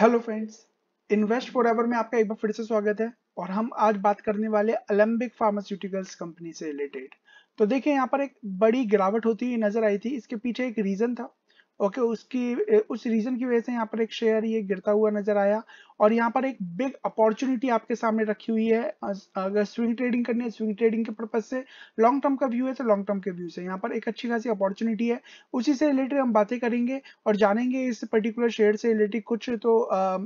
hello friends invest for ever में आपका एक बार फिर से स्वागत है और हम आज बात करने वाले अलेम्बिक फार्मास्यूटिकल्स कंपनी से रिलेटेड तो देखिए यहाँ पर एक बड़ी गिरावट होती हुई नजर आई थी इसके पीछे एक रीजन था ओके उसकी उस रीजन की वजह से यहाँ पर एक शेयर ये गिरता हुआ नजर आया और यहाँ पर एक बिग अपॉर्चुनिटी आपके सामने रखी हुई है अगर स्विंग ट्रेडिंग करनी है स्विंग ट्रेडिंग के पर्पज से लॉन्ग टर्म का व्यू है तो लॉन्ग टर्म के व्यू से यहाँ पर एक अच्छी खासी अपॉर्चुनिटी है उसी से रिलेटेड हम बातें करेंगे और जानेंगे इस पर्टिकुलर शेयर से रिलेटेड कुछ तो आ,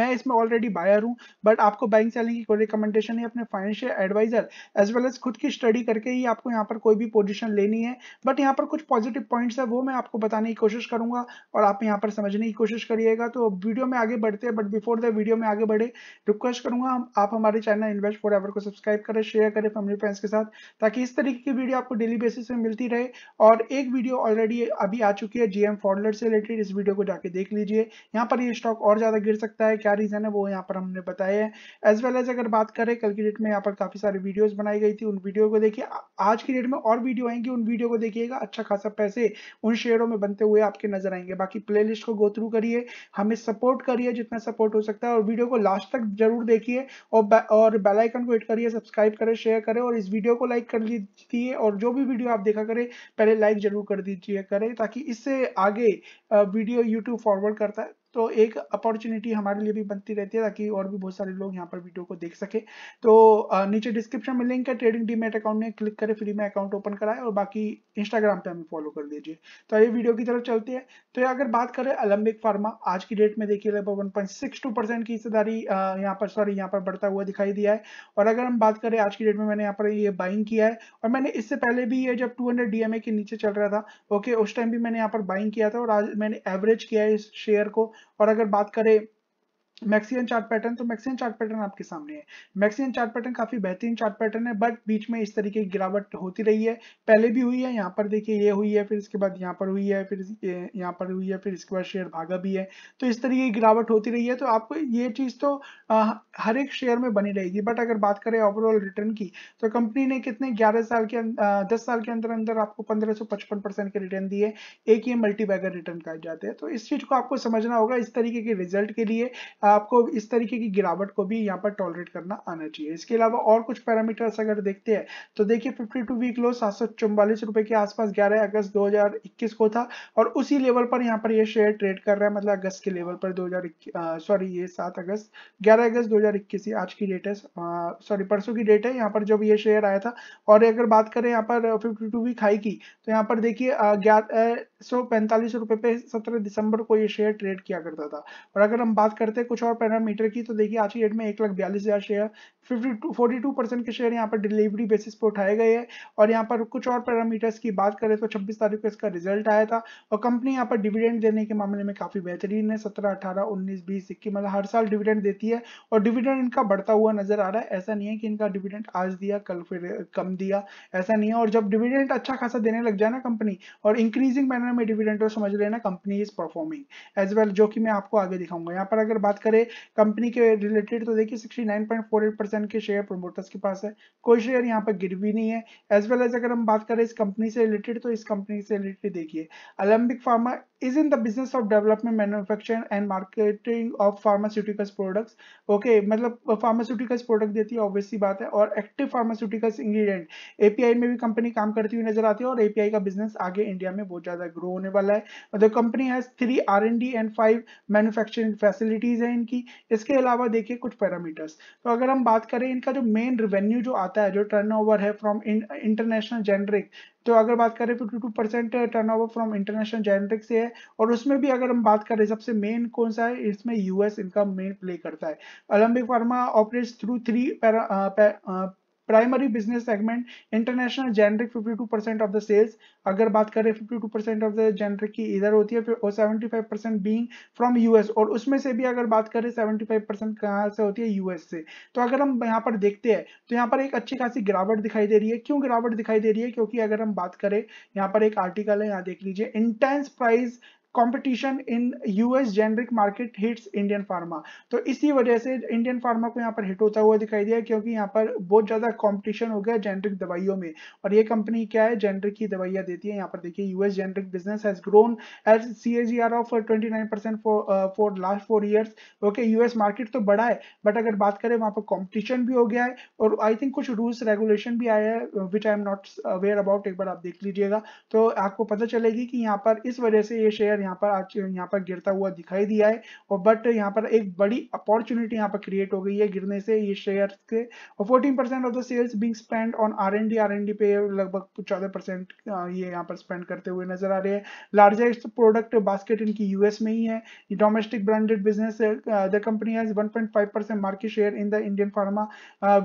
मैं इसमें ऑलरेडी बायर हूँ बट आपको बैंक सेलिंग की कोई रिकमेंडेशन है अपने financial advisor as well as खुद की स्टडी करके ही आपको यहाँ पर कोई भी पोजिशन लेनी है बट यहाँ पर कुछ पॉजिटिव पॉइंट्स है वो मैं आपको बताने की कोशिश करूंगा और आप यहाँ पर समझने की कोशिश करिएगा तो वीडियो में आगे बढ़ते हैं बट बिफोर द वीडियो में आगे बढ़े रिक्वेस्ट करूंगा आप हमारे चैनल इन्वेस्ट फॉर एवर को सब्सक्राइब करें शेयर करें फैमिली फ्रेंड्स के साथ ताकि इस तरीके की वीडियो आपको डेली बेसिस में मिलती रहे और एक वीडियो ऑलरेडी अभी आ चुकी है जीएम फॉर्डलर से रिलेटेड इस वीडियो को जाके देख लीजिए यहाँ पर ये स्टॉक और ज्यादा गिर सकता है क्या रीजन है वो यहाँ पर हमने बताया है एज वेल एज अगर बात करें कल की डेट में यहाँ पर काफी सारी वीडियोज बनाई गई थी उन वीडियो को देखिए आज की डेट में और वीडियो आएंगी उन वीडियो को देखिएगा अच्छा खासा पैसे उन शेयरों में बनते हुए आपके नजर आएंगे बाकी प्ले को गो थ्रू करिए हमें सपोर्ट करिए जितना सपोर्ट हो सकता सकता है और वीडियो को लास्ट तक जरूर देखिए और और बेल आइकन को हिट करिए सब्सक्राइब करें शेयर करें और इस वीडियो को लाइक कर दीजिए और जो भी वीडियो आप देखा करें पहले लाइक जरूर कर दीजिए करें ताकि इससे आगे वीडियो यूट्यूब फॉरवर्ड करता है तो एक अपॉर्चुनिटी हमारे लिए भी बनती रहती है ताकि और भी बहुत सारे लोग यहाँ पर वीडियो को देख सके तो नीचे डिस्क्रिप्शन में लिंक है ट्रेडिंग डीमेट अकाउंट में क्लिक करें फ्री में अकाउंट ओपन कराए और बाकी इंस्टाग्राम पे हमें फॉलो कर लीजिए तो ये वीडियो की तरफ चलते हैं तो अगर बात करें अलम्बिक फार्मा आज की डेट में देखिए लगभग वन परसेंट की हिस्सेदारी यहाँ पर सॉरी यहाँ पर बढ़ता हुआ दिखाई दिया है और अगर हम बात करें आज की डेट में मैंने यहाँ पर ये बाइंग किया है और मैंने इससे पहले भी ये जब 200 डीएमए के नीचे चल रहा था ओके उस टाइम भी मैंने यहाँ पर बाइंग किया था और आज मैंने एवरेज किया है इस शेयर को और अगर बात करें मैक्सियन चार्ट पैटर्न तो मैक्सियन चार्ट पैटर्न आपके सामने है मैक्सियन चार्ट पैटर्न काफी बेहतरीन चार्ट पैटर्न है बट बीच में इस तरीके की गिरावट होती रही है पहले भी हुई है यहाँ पर देखिए ये हुई है फिर इसके बाद यहाँ पर हुई है फिर यहाँ पर हुई है फिर इसके बाद शेयर भागा भी है तो इस तरीके की गिरावट होती रही है तो आपको ये चीज तो आ, हर एक शेयर में बनी रहेगी बट अगर बात करें ओवरऑल रिटर्न की तो कंपनी ने कितने ग्यारह साल के अं, दस साल के अंदर अंदर आपको पंद्रह के रिटर्न दिए एक ये मल्टीबैगर रिटर्न कहा जाते हैं तो इस चीज को आपको समझना होगा इस तरीके के रिजल्ट के लिए आपको इस तरीके की गिरावट को भी यहाँ पर टॉलरेट करना आना चाहिए इसके अलावा और कुछ पैरामीटर्स अगर देखते हैं तो देखिए 52 वीक लो सात सौ रुपए के आसपास 11 अगस्त 2021 को था और उसी लेवल पर यहाँ पर ये शेयर ट्रेड कर रहा है मतलब अगस्त के लेवल पर 2021 सॉरी ये सात अगस्त ग्यारह अगस्त 2021 ये आज की डेट है सॉरी परसों की डेट है यहाँ पर जब ये शेयर आया था और अगर बात करें यहाँ पर 52 वीक हाई की तो यहाँ पर देखिए ग्यारह सौ पे सत्रह दिसंबर को ये शेयर ट्रेड किया करता था और अगर हम बात करते हैं कुछ और पैरामीटर की तो देखिए आज की डेट में एक लाख बयालीस हज़ार share fifty two forty two percent के शेयर यहाँ पर डिलीवरी बेसिस पर उठाए गए हैं और यहाँ पर कुछ और पैरामीटर्स की बात करें तो छब्बीस तारीख को इसका रिजल्ट आया था और कंपनी यहाँ पर डिविडेंड देने के मामले में काफ़ी बेहतरीन है सत्रह अठारह उन्नीस बीस इक्कीस मतलब हर साल डिविडेंड देती है और डिविडेंड इनका बढ़ता हुआ नजर आ रहा है ऐसा नहीं है कि इनका डिविडेंड आज दिया कल फिर कम दिया ऐसा नहीं है और जब डिविडेंड अच्छा खासा देने लग जाए ना कंपनी और इंक्रीजिंग मैनर में डिविडेंड समझ लेना company is performing as well जो कि मैं आपको आगे दिखाऊंगा यहाँ पर अगर बात करें कंपनी के रिलेटेड तो देखिए 69.48 परसेंट के शेयर प्रोमोटर्स के पास है कोई शेयर यहाँ पर गिर भी नहीं है एज वेल एज अगर हम बात करें इस कंपनी से रिलेटेड तो इस कंपनी से रिलेटेड देखिए Alembic pharma is in the business of development manufacturing and marketing of pharmaceuticals products okay मतलब uh, pharmaceuticals product देती है obviously बात है और active pharmaceuticals ingredient API में भी कंपनी काम करती हुई नजर आती है और एपीआई का बिजनेस आगे इंडिया में बहुत ज्यादा ग्रो होने वाला है मतलब company has three R and D and five manufacturing facilities है इनकी इसके अलावा देखिए कुछ पैरामीटर्स तो अगर हम बात करें इनका जो मेन रेवेन्यू जो आता है जो टर्न ओवर है फ्रॉम इंटरनेशनल जेनरिक तो अगर बात करें फिफ्टी तो two percent turnover from international genetics से है और उसमें भी अगर हम बात करें सबसे मेन कौन सा है इसमें यूएस इनका मेन प्ले करता है Olympic pharma operates through three primary business segment international generic 52% percent of the sales अगर बात करें 52% परसेंट ऑफ द जेनरिक की इधर होती है और 75% परसेंट बीइंग फ्रॉम यूएस और उसमें से भी अगर बात करें 75% परसेंट कहाँ से होती है यूएस से तो अगर हम यहाँ पर देखते हैं तो यहाँ पर एक अच्छी खासी गिरावट दिखाई दे रही है क्यों गिरावट दिखाई दे रही है क्योंकि अगर हम बात करें यहाँ पर एक आर्टिकल है यहाँ देख लीजिए intense price competition in US generic market hits Indian pharma तो इसी वजह से इंडियन फार्मा को यहाँ पर हिट होता हुआ दिखाई दिया क्योंकि यहाँ पर बहुत ज्यादा कॉम्पिटिशन हो गया जेनरिक दवाइयों में और ये कंपनी क्या है जेनरिक की दवाइयां देती है यहाँ पर देखिए US generic business has grown as C A R of twenty nine percent for last four years okay US market तो बड़ा है बट अगर बात करें वहाँ पर कॉम्पिटिशन भी हो गया है और आई थिंक कुछ रूल्स रेगुलेशन भी आया है which I am not aware about एक बार आप देख लीजिएगा तो आपको पता चलेगी कि यहाँ पर इस वजह से ये शेयर यहाँ पर आज यहाँ पर गिरता हुआ दिखाई दिया है और बट यहाँ पर एक बड़ी अपॉर्चुनिटी यहाँ पर क्रिएट हो गई है गिरने से ये शेयर के और fourteen percent of the sales being spend on R N D R N D पे लगभग चौदह परसेंट ये यहाँ पर स्पेंड करते हुए नजर आ रहे हैं लार्जेस्ट प्रोडक्ट बास्केट इनकी यूएस में ही है domestic branded business the company has 1.5 percent market share in the Indian pharma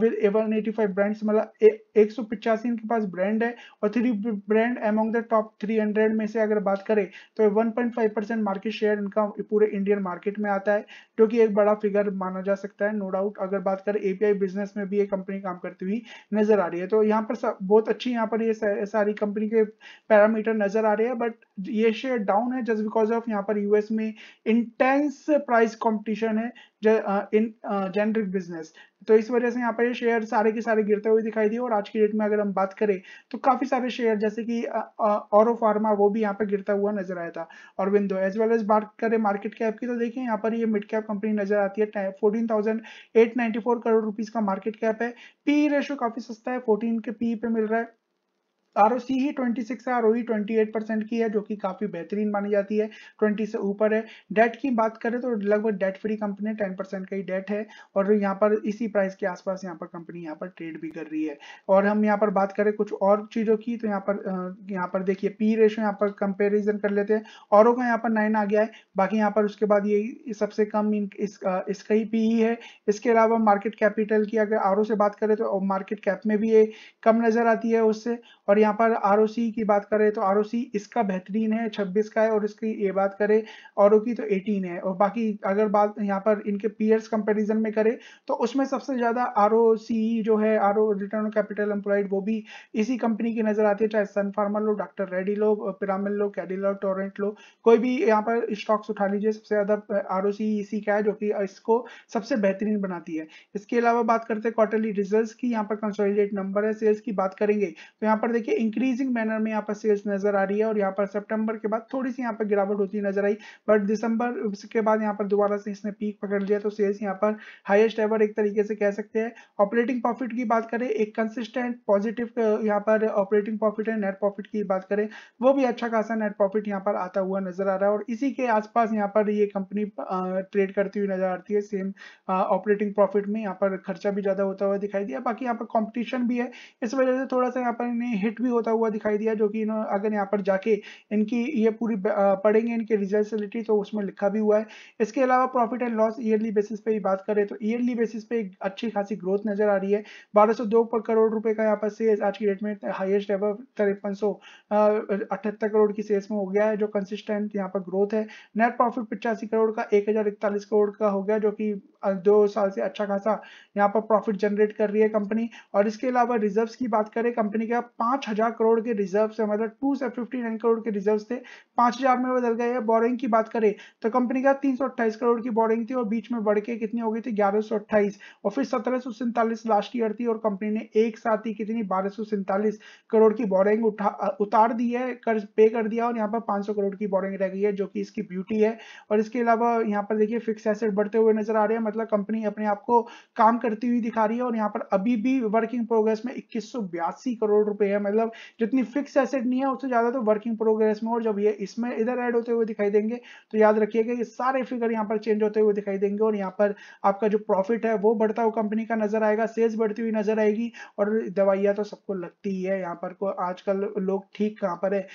with one eighty five brands मतलब एक सौ पिचासी इनके पास ब्रांड है और three brand among the top 300 में से अगर बात करें तो 1.5 2.5 परसेंट मार्केट शेयर इनका पूरे इंडियन मार्केट में आता है जो कि एक बड़ा फिगर माना जा सकता है नो no डाउट अगर बात करें एपीआई बिजनेस में भी ये कंपनी काम करती हुई नजर आ रही है तो यहाँ पर बहुत अच्छी यहाँ पर ये सारी कंपनी के पैरामीटर नजर आ रहे हैं बट ये शेयर डाउन है जस्ट बिकॉज ऑफ यहाँ पर यूएस में इंटेंस प्राइस कॉम्पिटिशन है इन जेनरिक बिजनेस तो इस वजह से यहाँ पर शेयर सारे के सारे गिरते हुए दिखाई दिए और आज की डेट में अगर हम बात करें तो काफी सारे शेयर जैसे कि और फार्मा वो भी यहाँ पर गिरता हुआ नजर आया था और विंडो एज वेल एज बात करें मार्केट कैप की तो देखिए यहाँ पर ये मिड कैप कंपनी नजर आती है फोर्टीन करोड़ रुपीज का मार्केट कैप है पी रेशो काफी सस्ता है फोर्टीन के पी पे मिल रहा है आर ही 26 है आर 28 परसेंट की है जो कि काफी बेहतरीन मानी जाती है 20 से ऊपर है डेट की बात करें तो लगभग डेट फ्री कंपनी 10 परसेंट का ही डेट है और यहाँ पर इसी प्राइस के आसपास यहाँ पर कंपनी यहाँ पर ट्रेड भी कर रही है और हम यहाँ पर बात करें कुछ और चीजों की तो यहाँ पर यहाँ पर देखिए पी रेशो यहाँ पर कंपेरिजन कर लेते हैं और का यहाँ पर नाइन आ गया है बाकी यहाँ पर उसके बाद ये सबसे कम इस, इसका ही पी ही है इसके अलावा मार्केट कैपिटल की अगर आर से बात करें तो मार्केट कैप में भी ये कम नजर आती है उससे और यहाँ पर आर की बात करें तो आर इसका बेहतरीन है छब्बीस का है और इसकी ये बात करें और की तो एटीन है और बाकी अगर बात यहाँ पर इनके पीयर्स कंपेरिजन में करें तो उसमें सबसे ज़्यादा आर जो है R return on capital employed वो भी इसी कंपनी की नज़र आती है चाहे सन फार्मा लो डॉक्टर रेडी लो पिरामिल लो कैडी लो टोरेंट लो कोई भी यहाँ पर स्टॉक्स उठा लीजिए सबसे ज़्यादा आर इसी का है जो कि इसको सबसे बेहतरीन बनाती है इसके अलावा बात करते हैं क्वार्टरली रिजल्ट की यहाँ पर कंसोलिडेट नंबर है सेल्स की बात करेंगे तो यहाँ पर देखिए देखिए इंक्रीजिंग मैनर में यहाँ पर सेल्स नजर आ रही है और यहाँ पर सितंबर के बाद थोड़ी सी यहाँ पर गिरावट होती नजर आई बट दिसंबर के बाद यहाँ पर दोबारा से इसने पीक पकड़ लिया तो सेल्स यहाँ पर हाइएस्ट एवर एक तरीके से कह सकते हैं ऑपरेटिंग प्रॉफिट की बात करें एक कंसिस्टेंट पॉजिटिव यहाँ पर ऑपरेटिंग प्रॉफिट है नेट प्रॉफिट की बात करें वो भी अच्छा खासा नेट प्रॉफिट यहाँ पर आता हुआ नजर आ रहा है और इसी के आसपास यहाँ पर ये कंपनी ट्रेड करती हुई नजर आती है सेम ऑपरेटिंग प्रॉफिट में यहाँ पर खर्चा भी ज्यादा होता हुआ दिखाई दिया बाकी यहाँ पर कॉम्पिटिशन भी है इस वजह से थोड़ा सा यहाँ पर इन्हें हिट रिजेक्ट भी होता हुआ दिखाई दिया जो कि अगर यहाँ पर जाके इनकी ये पूरी पढ़ेंगे इनके रिजल्ट रिलेटेड तो उसमें लिखा भी हुआ है इसके अलावा profit and loss yearly basis पे ही बात करें तो ईयरली बेसिस पे एक अच्छी खासी ग्रोथ नजर आ रही है बारह करोड़ रुपए का यहाँ पर सेल्स आज की डेट में हाईएस्ट एवर तिरपन करोड़ की सेल्स में हो गया है जो कंसिस्टेंट यहाँ पर ग्रोथ है नेट प्रॉफिट पिचासी करोड़ का एक करोड़ का हो गया जो कि दो साल से अच्छा खासा यहाँ पर प्रॉफिट जनरेट कर रही है कंपनी और इसके अलावा रिजर्व्स की बात करें कंपनी का पांच हजार करोड़ के रिजर्व मतलब से मतलब टू से फिफ्टी नाइन करोड़ के रिजर्व थे पांच हजार में बदल गए बोरिंग की बात करें तो कंपनी का तीन सौ अट्ठाईस करोड़ की बोरिंग थी और बीच में बढ़ के कितनी हो गई थी ग्यारह सौ अट्ठाईस और फिर सत्रह सौ सैंतालीस लास्ट ईयर थी और कंपनी ने एक साथ ही कितनी बारह सौ सैंतालीस करोड़ की बोरिंग उठा उतार दी है कर्ज पे कर दिया और यहाँ पर पांच सौ करोड़ की बोरिंग रह गई है जो की इसकी ब्यूटी है और इसके अलावा यहाँ पर देखिए फिक्स एसेट बढ़ते हुए नजर आ रहे हैं मतलब कंपनी अपने आप को काम करती हुई दिखा रही है और यहाँ पर अभी भी वर्किंग प्रोग्रेस में इक्कीस करोड़ रुपए है मतलब मतलब जितनी फिक्स एसेट नहीं है उससे ज़्यादा तो वर्किंग प्रोग्रेस में और जब ये इसमें इधर ऐड होते हुए दिखाई देंगे तो याद रखिएगा ये सारे फिगर यहाँ पर चेंज होते हुए दिखाई देंगे और यहाँ पर आपका जो प्रॉफिट है वो बढ़ता हुआ कंपनी का नजर आएगा सेल्स बढ़ती हुई नजर आएगी और दवाइयाँ तो सबको लगती ही है यहाँ पर आजकल लोग ठीक कहाँ पर है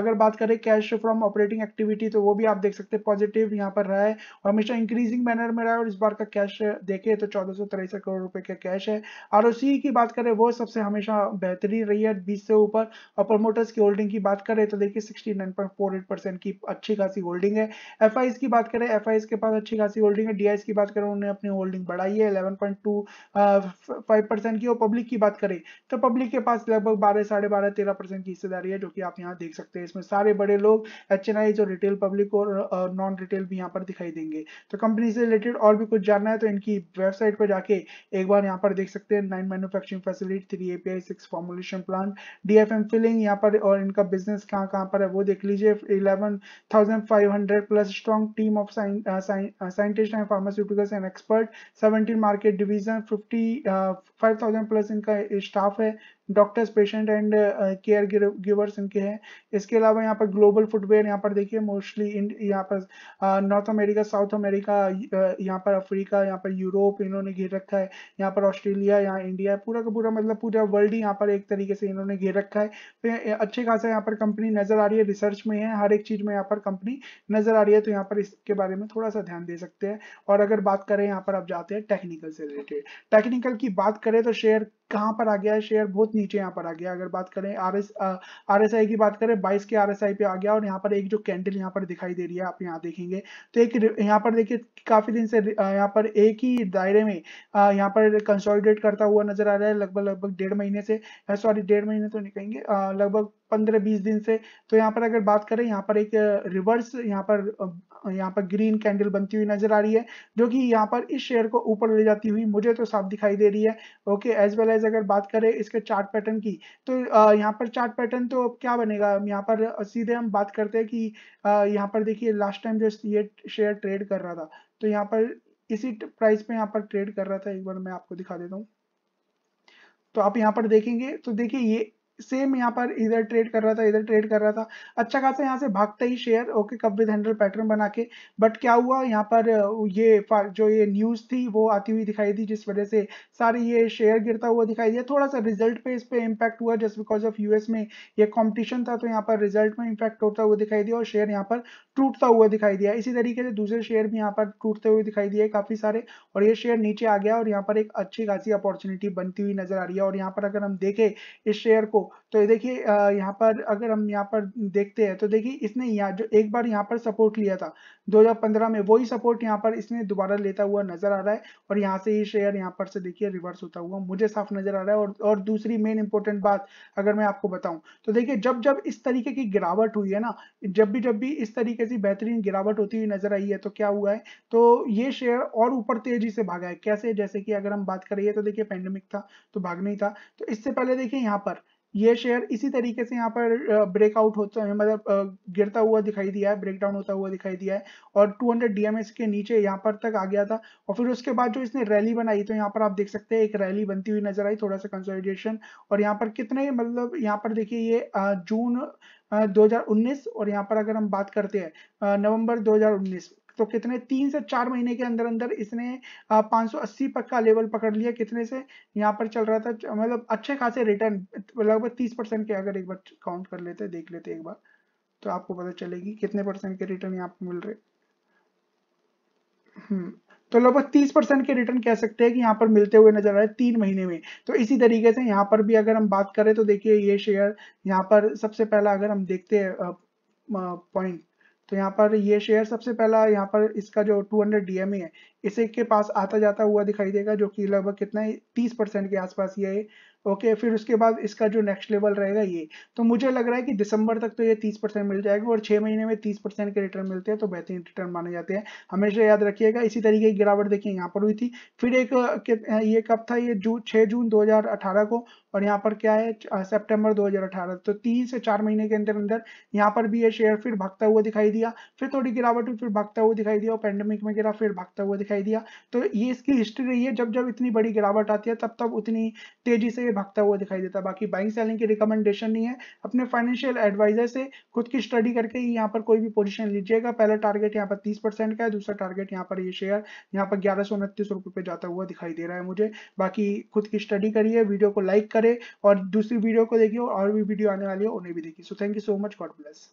अगर बात करें कैश फ्रॉम ऑपरेटिंग एक्टिविटी तो वो भी आप देख सकते हैं पॉजिटिव यहाँ पर रहा है और हमेशा इंक्रीजिंग मैनर में रहा है और इस बार का कैश देखे तो चौदह करोड़ रुपए का कैश है आर की बात करें वो सबसे हमेशा बेहतरीन रही है बीस से ऊपर और प्रमोटर्स की होल्डिंग की बात करें तो देखिए 69.48 परसेंट की अच्छी खासी होल्डिंग है एफ की बात करें एफ के पास अच्छी खासी होल्डिंग है डी की बात करें उन्होंने अपनी होल्डिंग बढ़ाई है इलेवन की और पब्लिक की बात करें तो पब्लिक के पास लगभग बारह साढ़े बारह तेरह परसेंट की हिस्सेदारी है जो कि आप यहाँ देख सकते हैं इसमें सारे बड़े लोग एच जो रिटेल पब्लिक और नॉन रिटेल भी यहाँ पर दिखाई देंगे तो कंपनी से रिलेटेड और भी कुछ जानना है तो इनकी वेबसाइट पर जाके एक बार यहाँ पर देख सकते हैं nine manufacturing facility three API six formulation plant DFM filling यहाँ पर और इनका बिजनेस कहाँ कहाँ पर है वो देख लीजिए 11,500 plus strong team of scientist and pharmaceuticals and expert 17 market division 50 five 5,000 plus इनका स्टाफ है doctors patient and care givers इनके हैं इसके अलावा यहाँ पर ग्लोबल फुटवेयर यहाँ पर देखिए मोस्टली यहाँ पर नॉर्थ अमेरिका साउथ अमेरिका यहाँ पर अफ्रीका यहाँ पर यूरोप इन्होंने घेर रखा है यहाँ पर ऑस्ट्रेलिया यहाँ इंडिया पूरा का पूरा मतलब पूरा वर्ल्ड ही यहाँ पर एक तरीके से इन्होंने घेर रखा है तो अच्छे खासा यहाँ पर कंपनी नजर आ रही है रिसर्च में है हर एक चीज में यहाँ पर कंपनी नजर आ रही है तो यहाँ पर इसके बारे में थोड़ा सा ध्यान दे सकते हैं और अगर बात करें यहाँ पर आप जाते हैं टेक्निकल से रिलेटेड टेक्निकल की बात करें तो शेयर कहाँ पर आ गया है शेयर बहुत नीचे यहाँ पर आ गया अगर बात करें आर एस की बात करें बाईस के आर एस आई पे आ गया और यहाँ पर एक जो कैंडल यहाँ पर दिखाई दे रही है आप यहाँ देखेंगे तो एक यहाँ पर देखिए काफी दिन से यहाँ पर एक ही दायरे में यहाँ पर कंसोलिडेट करता हुआ नजर आ रहा है लगभग लगभग डेढ़ महीने से सॉरी डेढ़ महीने तो नहीं कहेंगे लगभग पंद्रह बीस दिन से तो यहाँ पर अगर बात करें यहाँ पर एक रिवर्स यहाँ पर यहाँ पर ग्रीन कैंडल बनती हुई नजर आ रही है जो कि यहाँ पर इस शेयर को ऊपर ले जाती हुई मुझे तो साफ दिखाई दे रही है ओके एज वेल एज अगर बात करें इसके चार्ट पैटर्न की तो यहाँ पर चार्ट पैटर्न तो क्या बनेगा यहाँ पर सीधे हम बात करते हैं कि यहाँ पर देखिए लास्ट टाइम जो ये शेयर ट्रेड कर रहा था तो यहाँ पर इसी प्राइस पे यहाँ पर ट्रेड कर रहा था एक बार मैं आपको दिखा देता हूँ तो आप यहाँ पर देखेंगे तो देखिए ये सेम यहाँ पर इधर ट्रेड कर रहा था इधर ट्रेड कर रहा था अच्छा खासा यहाँ से भागता ही share okay cup with handle pattern बना के बट क्या हुआ यहाँ पर ये जो ये न्यूज़ थी वो आती हुई दिखाई दी जिस वजह से सारे ये शेयर गिरता हुआ दिखाई दिया थोड़ा सा रिजल्ट पे इस पर इम्पैक्ट हुआ जस्ट बिकॉज ऑफ यूएस में ये कॉम्पिटिशन था तो यहाँ पर रिजल्ट में इम्पैक्ट होता हुआ दिखाई दिया और शेयर यहाँ पर टूटता हुआ दिखाई दिया इसी तरीके से दूसरे शेयर भी यहाँ पर टूटते हुए दिखाई दिए काफ़ी सारे और ये शेयर नीचे आ गया और यहाँ पर एक अच्छी खासी अपॉर्चुनिटी बनती हुई नजर आ रही है और यहाँ पर अगर हम देखें इस शेयर को तो देखिए यहाँ पर अगर हम यहाँ पर देखते हैं तो देखिए इसने यहाँ जो एक बार यहाँ पर सपोर्ट लिया था 2015 में वही सपोर्ट यहाँ पर इसने दोबारा लेता हुआ नजर आ रहा है और यहाँ से ये शेयर यहाँ पर से देखिए रिवर्स होता हुआ मुझे साफ नजर आ रहा है और और दूसरी मेन इंपॉर्टेंट बात अगर मैं आपको बताऊं तो देखिए जब जब इस तरीके की गिरावट हुई है ना जब भी जब भी इस तरीके से बेहतरीन गिरावट होती हुई नजर आई है तो क्या हुआ है तो ये शेयर और ऊपर तेजी से भागा है कैसे जैसे कि अगर हम बात करिए तो देखिए पेंडेमिक था तो भाग नहीं था तो इससे पहले देखिए यहाँ पर ये शेयर इसी तरीके से यहाँ पर ब्रेकआउट होता है मतलब गिरता हुआ दिखाई दिया है ब्रेकडाउन होता हुआ दिखाई दिया है और 200 डीएमएस के नीचे यहाँ पर तक आ गया था और फिर उसके बाद जो इसने रैली बनाई तो यहाँ पर आप देख सकते हैं एक रैली बनती हुई नजर आई थोड़ा सा कंसोलिडेशन और यहाँ पर कितने मतलब यहाँ पर देखिए ये जून 2019 और यहाँ पर अगर हम बात करते हैं नवंबर 2019 तो कितने तीन से चार महीने के अंदर अंदर इसने 580 पक का लेवल पकड़ लिया कितने से यहाँ पर चल रहा था मतलब अच्छे खासे रिटर्न लगभग तीस परसेंट के अगर एक बार काउंट कर लेते देख लेते एक बार तो आपको पता चलेगी कितने परसेंट के रिटर्न यहाँ पर मिल रहे हम्म, तो लगभग तीस परसेंट के रिटर्न कह सकते हैं कि यहाँ पर मिलते हुए नजर आ रहे तीन महीने में तो इसी तरीके से यहाँ पर भी अगर हम बात करें तो देखिए ये शेयर यहाँ पर सबसे पहला अगर हम देखते हैं पॉइंट तो यहाँ पर ये शेयर सबसे पहला यहाँ पर इसका जो 200 डीएमए है इसे के पास आता जाता हुआ दिखाई देगा जो कि लगभग कितना है तीस परसेंट के आसपास ये है ओके फिर उसके बाद इसका जो नेक्स्ट लेवल रहेगा ये तो मुझे लग रहा है कि दिसंबर तक तो ये तीस परसेंट मिल जाएगा और छः महीने में तीस परसेंट के रिटर्न मिलते हैं तो बेहतरीन रिटर्न माने जाते हैं हमेशा याद रखिएगा इसी तरीके की गिरावट देखिए यहाँ पर हुई थी फिर एक ये कब था ये जून छः जून दो को और यहाँ पर क्या है सेप्टेम्बर दो तो तीन से चार महीने के अंदर अंदर यहाँ पर भी ये शेयर फिर भागता हुआ दिखाई दिया फिर थोड़ी गिरावट हुई फिर भागता हुआ दिखाई दिया और पेंडेमिक में गिरा फिर भागता हुआ दिखाई दिया तो ये इसकी हिस्ट्री रही है जब जब इतनी बड़ी गिरावट आती है तब तब उतनी तेजी से ये भागता हुआ दिखाई देता है बाकी बाइंग सेलिंग की रिकमेंडेशन नहीं है अपने फाइनेंशियल एडवाइजर से खुद की स्टडी करके यहाँ पर कोई भी पोजिशन लीजिएगा पहला टारगेट यहाँ पर तीस का है दूसरा टारगेट यहाँ पर ये शेयर यहाँ पर ग्यारह सौ जाता हुआ दिखाई दे रहा है मुझे बाकी खुद की स्टडी करिए वीडियो को लाइक करे और दूसरी वीडियो को देखिए और भी वीडियो आने वाली है उन्हें भी देखिए so thank you so much God bless